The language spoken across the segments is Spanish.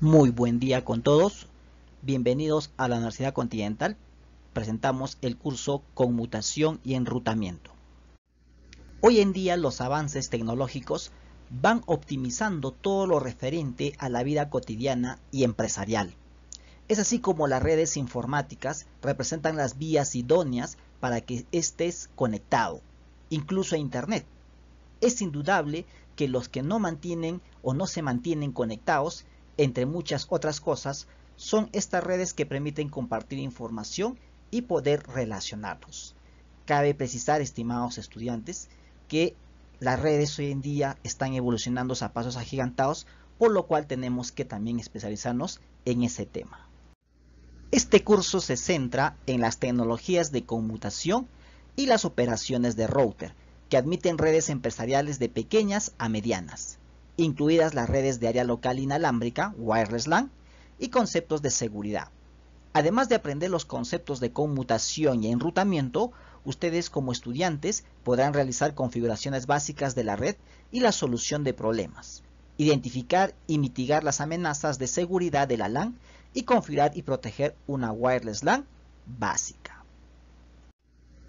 Muy buen día con todos. Bienvenidos a la Universidad Continental. Presentamos el curso Conmutación y Enrutamiento. Hoy en día los avances tecnológicos van optimizando todo lo referente a la vida cotidiana y empresarial. Es así como las redes informáticas representan las vías idóneas para que estés conectado, incluso a Internet. Es indudable que los que no mantienen o no se mantienen conectados entre muchas otras cosas, son estas redes que permiten compartir información y poder relacionarnos. Cabe precisar, estimados estudiantes, que las redes hoy en día están evolucionando a pasos agigantados, por lo cual tenemos que también especializarnos en ese tema. Este curso se centra en las tecnologías de conmutación y las operaciones de router, que admiten redes empresariales de pequeñas a medianas incluidas las redes de área local inalámbrica, wireless LAN, y conceptos de seguridad. Además de aprender los conceptos de conmutación y enrutamiento, ustedes como estudiantes podrán realizar configuraciones básicas de la red y la solución de problemas, identificar y mitigar las amenazas de seguridad de la LAN y configurar y proteger una wireless LAN básica.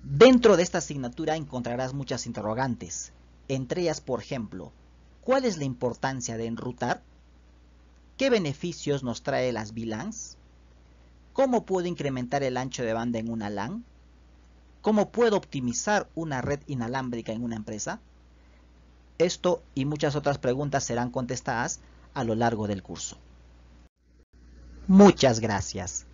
Dentro de esta asignatura encontrarás muchas interrogantes, entre ellas, por ejemplo, ¿Cuál es la importancia de enrutar? ¿Qué beneficios nos trae las VLANs? ¿Cómo puedo incrementar el ancho de banda en una LAN? ¿Cómo puedo optimizar una red inalámbrica en una empresa? Esto y muchas otras preguntas serán contestadas a lo largo del curso. Muchas gracias.